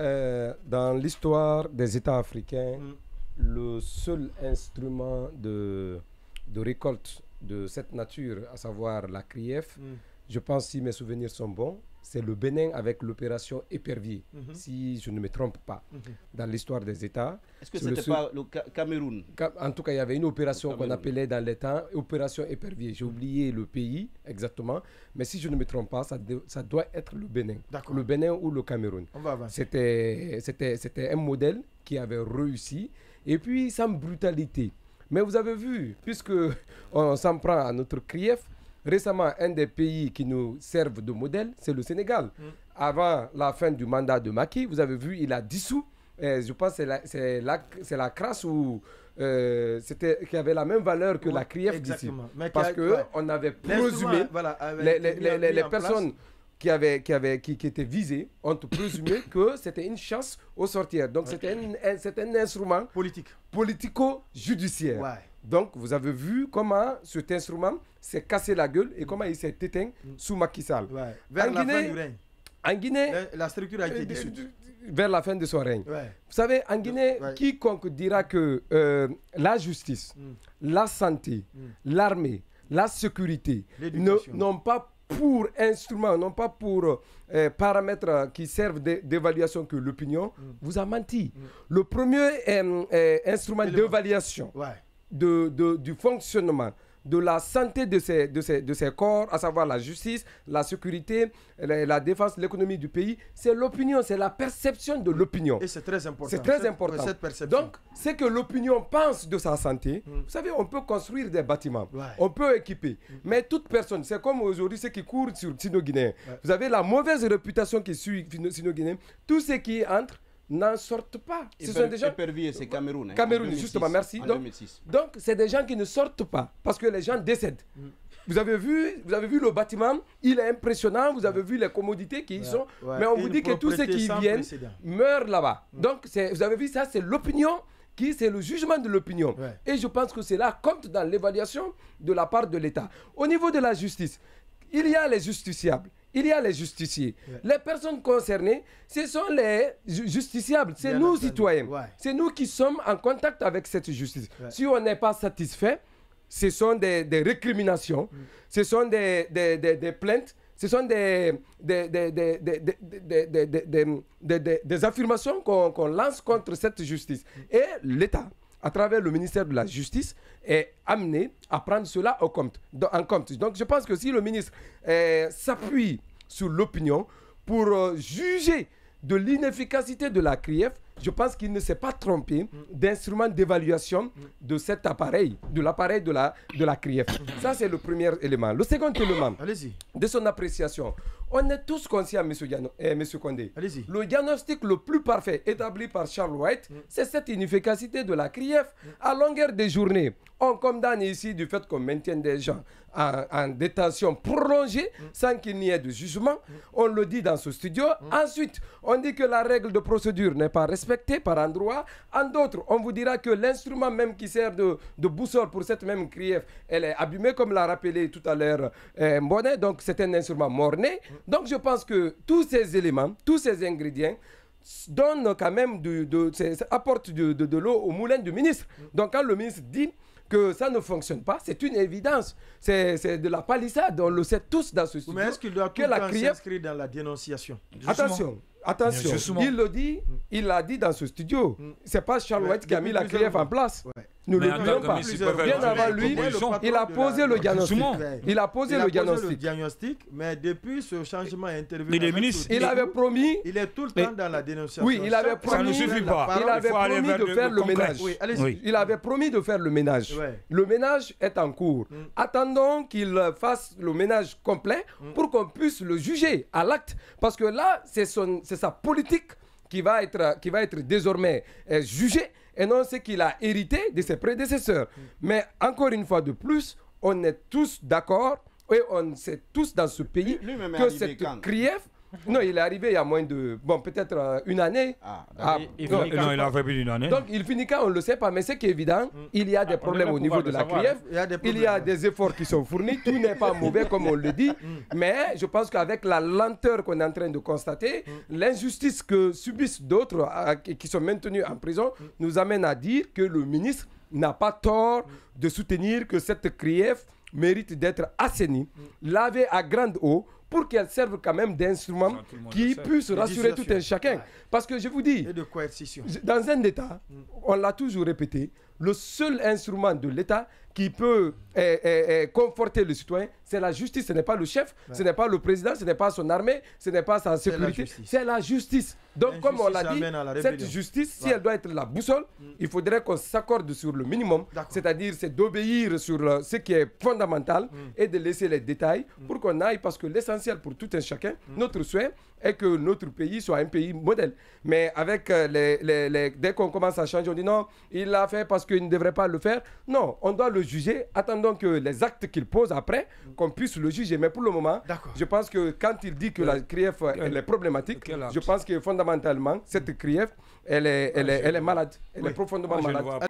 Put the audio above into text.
Euh, dans l'histoire des États africains, mm. le seul instrument de, de récolte de cette nature, à savoir la CRIEF, mm. je pense, si mes souvenirs sont bons, c'est le Bénin avec l'opération Épervier, mhm. si je ne me trompe pas, mhm. dans l'histoire des États. Est-ce que c'était pas le Cameroun En tout cas, il y avait une opération qu'on appelait dans l'état opération Épervier. J'ai oublié le pays exactement, mais si je ne me trompe pas, ça, doit être le Bénin. Le Bénin ou le Cameroun. C'était un modèle qui avait réussi, et puis sans brutalité. Mais vous avez vu, puisque on s'en prend à notre grief, Récemment, un des pays qui nous servent de modèle, c'est le Sénégal. Mm. Avant la fin du mandat de Macky, vous avez vu, il a dissous. je pense que c'est la, crasse euh, c'était qui avait la même valeur que la CRIEF d'ici. Parce qu'on on avait présumé, les, personnes qui, avait, qui, avait, qui, qui était visé, on peut que c'était une chasse aux sorcières. Donc, c'était un, un, instrument politique. Politico-judiciaire. Donc, vous avez vu comment cet instrument s'est cassé la gueule et comment il s'est éteint mm. sous Macky Vers en la Guinée, fin du règne. En Guinée, la, structure a été euh, déçue. Vers la fin de son règne. Vous savez, en Guinée, quiconque dira que euh, la justice, mm. la santé, mm. l'armée, la sécurité n'ont pas pour instrument, non pas pour euh, paramètres qui servent d'évaluation que l'opinion mm. vous a menti. Mm. Le premier euh, euh, instrument d'évaluation du fonctionnement de la santé de ses de ses corps, à savoir la justice, la sécurité, la, la défense, l'économie du pays, c'est l'opinion, c'est la perception de l'opinion. Et c'est très important. C'est très important. Donc, c'est que l'opinion pense de sa santé, hmm. vous savez, on peut construire des bâtiments, on peut équiper, hmm. mais toute personne, c'est comme aujourd'hui ceux qui courent sur Sino-Guinéen. Vous avez la mauvaise réputation qui suit Sino-Guinéen. Tout ce qui entre n'en sortent pas. Ce sont des gens... Hein. justement, merci. Donc, c'est des gens qui ne sortent pas parce que les gens décèdent. Mm. Vous avez vu, vous avez vu le bâtiment, il est impressionnant. Vous avez vu les commodités qui y sont, mais on vous dit que tous ceux qui y viennent meurent là-bas. Mm. Donc, vous avez vu ça, c'est l'opinion qui c'est le jugement de l'opinion. Et je pense que cela compte dans l'évaluation de la part de l'État. Au niveau de la justice, il y a les justiciables, il y a les justiciers. Les personnes concernées, ce sont les justiciables, c'est nous citoyens. C'est nous qui sommes en contact avec cette justice. Si on n'est pas satisfait, ce sont des, récriminations, ce sont des, plaintes, ce sont des, affirmations qu'on lance contre cette justice. Et l'État, à travers le ministère de la Justice, est amené à prendre cela en compte. Donc je pense que si le ministre euh, s'appuie sur l'opinion pour euh, juger de l'inefficacité de la CRIEF, je pense qu'il ne s'est pas trompé d'instrument d'évaluation de cet appareil, de l'appareil de la, de la CRIEF. Ça, c'est le premier élément. Le second élément de son appréciation on est tous conscients, M. Kondé, eh, Monsieur Condé. Le diagnostic le plus parfait établi par Charles White, mm. c'est cette inefficacité de la CRIEF mm. à longueur des journées. On condamne ici du fait qu'on maintienne des gens en, détention prolongée mm. sans qu'il n'y ait de jugement. On le dit dans ce studio. Ensuite, on dit que la règle de procédure n'est pas respectée par endroit. En d'autres, on vous dira que l'instrument même qui sert de, boussole pour cette même CRIEF, elle est abîmée, comme l'a rappelé tout à l'heure eh, Mboné. Donc, c'est un instrument morné. Donc je pense que tous ces éléments, tous ces ingrédients donnent quand même, de, de, apportent de, l'eau au moulin du ministre. Donc quand le ministre dit que ça ne fonctionne pas, c'est une évidence. C'est de la palissade, on le sait tous dans ce studio. Mais est-ce qu'il doit tout que la s'inscrire dans la dénonciation Attention, attention, il le dit, il l'a dit dans ce studio. Ce mm. C'est pas Charles White qui a mis la CRIEF en place. Nous ne l'oublions pas. Bien avant lui, il a posé le diagnostic. Il a posé le diagnostic. mais depuis ce changement intervenu, il avait promis. Il est tout le temps dans la dénonciation. Oui, il avait promis. Il avait promis de faire le ménage. Il avait promis de faire le ménage. Le ménage est en cours. Mm. Attendons qu'il fasse le ménage complet mm. pour qu'on puisse le juger à l'acte. Parce que là, c'est sa politique qui va être, qui va être désormais euh, jugée et non ce qu'il a hérité de ses prédécesseurs. Mm. Mais encore une fois de plus, on est tous d'accord et on sait tous dans ce pays que cette grief Non, il est arrivé il y a moins de. Bon, peut-être euh, une année. Ah, ah il, non, il, a fait plus d'une année. Donc, il finit quand on ne le sait pas, mais c'est qui est évident, mm. il y a des ah, problèmes au niveau de la CRIEF. Il, y a des, efforts qui sont fournis. Tout n'est pas mauvais, comme on le dit. Mm. Mais je pense qu'avec la lenteur qu'on est en train de constater, mm. l'injustice que subissent d'autres euh, qui sont maintenus en prison nous amène à dire que le ministre n'a pas tort de soutenir que cette CRIEF mérite d'être assainie, lavée à grande eau pour qu'elles servent quand même d'instrument qui puisse rassurer tout un chacun. Parce que je vous dis, dans un État, mm. on l'a toujours répété, le seul instrument de l'État qui peut eh, eh, eh, conforter le citoyen, c'est la justice. Ce n'est pas le chef, ce n'est pas le président, ce n'est pas son armée, ce n'est pas sa sécurité, c'est la, justice. Donc, comme on l'a dit, cette justice, si elle doit être la boussole, mm. il faudrait qu'on s'accorde sur le minimum, c'est-à-dire c'est d'obéir sur euh, ce qui est fondamental mm. et de laisser les détails mm. pour qu'on aille, parce que l'essentiel pour tout un chacun, notre souhait, et que notre pays soit un pays modèle. Mais avec euh, les, dès qu'on commence à changer, on dit non, il l'a fait parce qu'il ne devrait pas le faire. Non, on doit le juger. Attendons que les actes qu'il pose après, qu'on puisse le juger. Mais pour le moment, je pense que quand il dit que la CRIEF euh, est problématique, je pense que fondamentalement, cette CRIEF, elle est, ah, elle est, malade. Elle est profondément ah, malade.